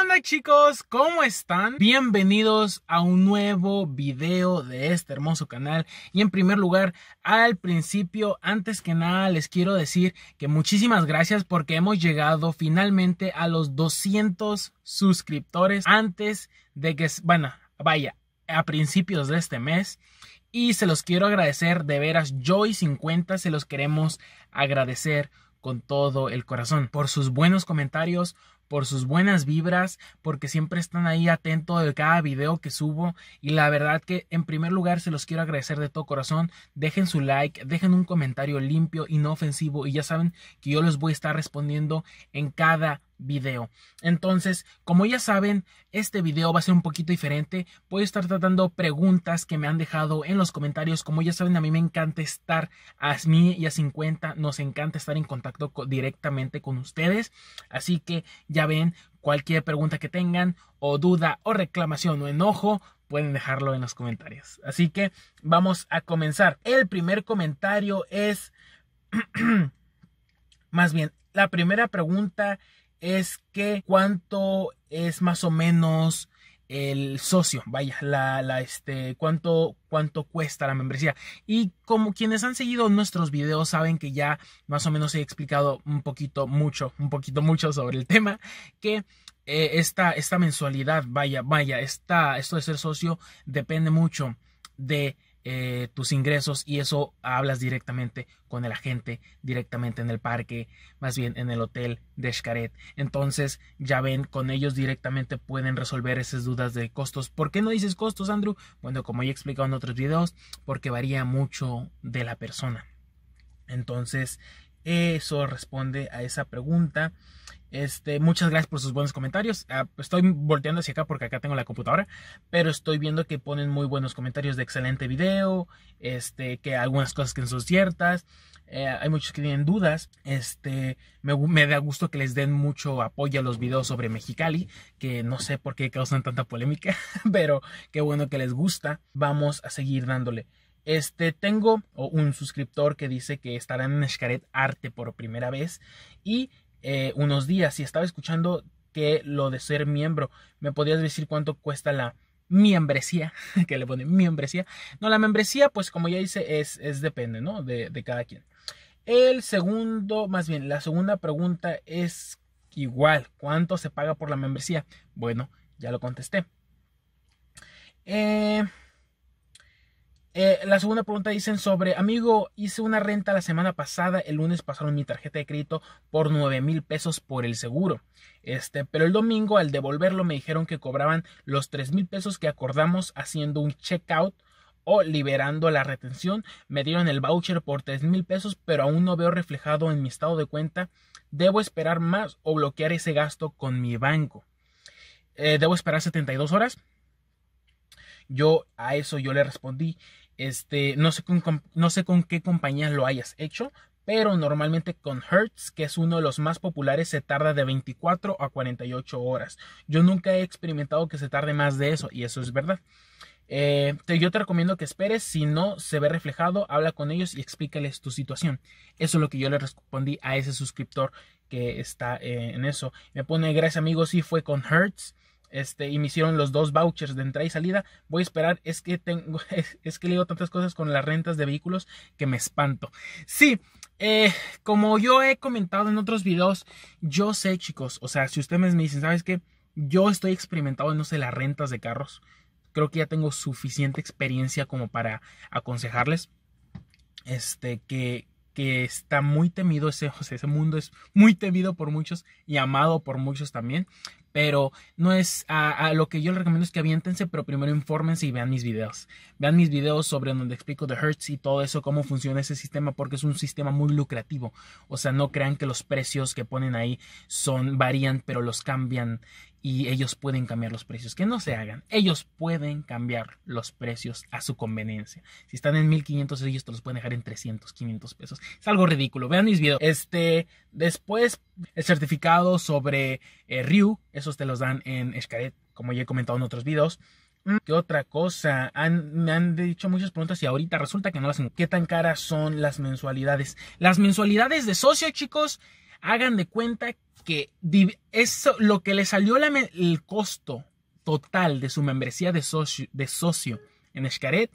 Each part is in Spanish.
¡Hola chicos? ¿Cómo están? Bienvenidos a un nuevo video de este hermoso canal y en primer lugar al principio antes que nada les quiero decir que muchísimas gracias porque hemos llegado finalmente a los 200 suscriptores antes de que bueno vaya a principios de este mes y se los quiero agradecer de veras y 50 se los queremos agradecer con todo el corazón por sus buenos comentarios por sus buenas vibras, porque siempre están ahí atentos de cada video que subo y la verdad que en primer lugar se los quiero agradecer de todo corazón, dejen su like, dejen un comentario limpio y no ofensivo y ya saben que yo los voy a estar respondiendo en cada video. Entonces, como ya saben, este video va a ser un poquito diferente. Voy a estar tratando preguntas que me han dejado en los comentarios. Como ya saben, a mí me encanta estar a mí y a 50. Nos encanta estar en contacto directamente con ustedes. Así que ya ven, cualquier pregunta que tengan o duda o reclamación o enojo, pueden dejarlo en los comentarios. Así que vamos a comenzar. El primer comentario es... Más bien, la primera pregunta es que cuánto es más o menos el socio, vaya, la, la, este, cuánto, cuánto cuesta la membresía. Y como quienes han seguido nuestros videos saben que ya más o menos he explicado un poquito mucho, un poquito mucho sobre el tema, que eh, esta, esta mensualidad, vaya, vaya, esto de ser socio depende mucho de eh, tus ingresos y eso hablas directamente con el agente, directamente en el parque, más bien en el hotel de Xcaret. Entonces, ya ven, con ellos directamente pueden resolver esas dudas de costos. ¿Por qué no dices costos, Andrew? Bueno, como ya he explicado en otros videos, porque varía mucho de la persona. Entonces, eso responde a esa pregunta. Este, muchas gracias por sus buenos comentarios. Ah, estoy volteando hacia acá porque acá tengo la computadora, pero estoy viendo que ponen muy buenos comentarios de excelente video, este, que algunas cosas que son ciertas. Eh, hay muchos que tienen dudas. Este, me, me, da gusto que les den mucho apoyo a los videos sobre Mexicali, que no sé por qué causan tanta polémica, pero qué bueno que les gusta. Vamos a seguir dándole. Este, tengo un suscriptor que dice que estará en escaret Arte por primera vez y eh, unos días y estaba escuchando que lo de ser miembro, ¿me podías decir cuánto cuesta la membresía? que le pone membresía. No, la membresía, pues como ya dice, es, es depende, ¿no? De, de cada quien. El segundo, más bien, la segunda pregunta es igual, ¿cuánto se paga por la membresía? Bueno, ya lo contesté. Eh, eh, la segunda pregunta dicen sobre, amigo, hice una renta la semana pasada, el lunes pasaron mi tarjeta de crédito por 9 mil pesos por el seguro. Este, pero el domingo al devolverlo me dijeron que cobraban los 3 mil pesos que acordamos haciendo un checkout o liberando la retención. Me dieron el voucher por 3 mil pesos, pero aún no veo reflejado en mi estado de cuenta. ¿Debo esperar más o bloquear ese gasto con mi banco? Eh, ¿Debo esperar 72 horas? Yo a eso yo le respondí este, no sé con, no sé con qué compañía lo hayas hecho, pero normalmente con Hertz, que es uno de los más populares, se tarda de 24 a 48 horas. Yo nunca he experimentado que se tarde más de eso, y eso es verdad. Eh, yo te recomiendo que esperes, si no se ve reflejado, habla con ellos y explícales tu situación. Eso es lo que yo le respondí a ese suscriptor que está eh, en eso. Me pone, gracias amigos, si fue con Hertz. Este, y me hicieron los dos vouchers de entrada y salida. Voy a esperar, es que tengo, es, que leo tantas cosas con las rentas de vehículos que me espanto. Sí, eh, como yo he comentado en otros videos, yo sé, chicos, o sea, si ustedes me dicen, ¿sabes qué? Yo estoy experimentado en, no sé, las rentas de carros. Creo que ya tengo suficiente experiencia como para aconsejarles. Este, que, que está muy temido ese, o ese mundo es muy temido por muchos y amado por muchos también. Pero no es a, lo que yo les recomiendo es que aviéntense, pero primero infórmense y vean mis videos. Vean mis videos sobre donde explico The Hertz y todo eso, cómo funciona ese sistema, porque es un sistema muy lucrativo. O sea, no crean que los precios que ponen ahí son varían, pero los cambian y ellos pueden cambiar los precios. Que no se hagan. Ellos pueden cambiar los precios a su conveniencia. Si están en 1500, ellos te los pueden dejar en 300, 500 pesos. Es algo ridículo. Vean mis videos. Este, después, el certificado sobre eh, Ryu, esos te los dan en Escaret, como ya he comentado en otros videos. Mm, ¿Qué otra cosa? me han dicho muchas preguntas y ahorita resulta que no las tengo. ¿Qué tan caras son las mensualidades? Las mensualidades de socio, chicos, hagan de cuenta que eso, lo que le salió el costo total de su membresía de socio, de socio en Escaret,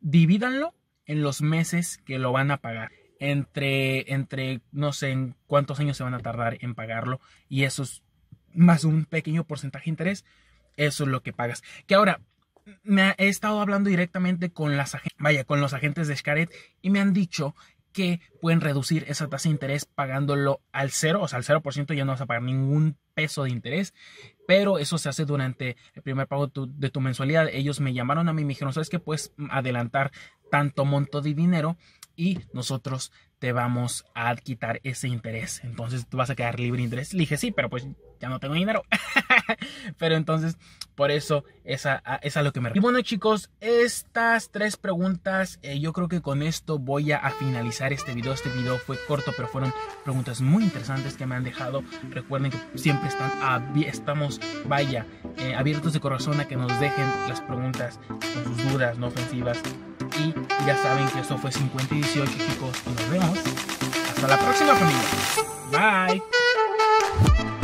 divídanlo en los meses que lo van a pagar. Entre, entre, no sé en cuántos años se van a tardar en pagarlo. Y eso es más un pequeño porcentaje de interés. Eso es lo que pagas. Que ahora, me he estado hablando directamente con las vaya, con los agentes de Escaret y me han dicho pueden reducir esa tasa de interés pagándolo al cero, o sea, al 0% ya no vas a pagar ningún peso de interés, pero eso se hace durante el primer pago de tu mensualidad. Ellos me llamaron a mí y me dijeron, ¿sabes qué? Puedes adelantar tanto monto de dinero y nosotros te vamos a quitar ese interés. Entonces tú vas a quedar libre de interés. Le dije, sí, pero pues ya no tengo dinero. Pero entonces, por eso, esa, es a lo que me Y bueno, chicos, estas tres preguntas, eh, yo creo que con esto voy a, finalizar este video. Este video fue corto, pero fueron preguntas muy interesantes que me han dejado. Recuerden que siempre están, estamos, vaya, eh, abiertos de corazón a que nos dejen las preguntas sus dudas no ofensivas. Y ya saben que eso fue 50 y 18, chicos, y nos vemos. Hasta la próxima, familia. Bye.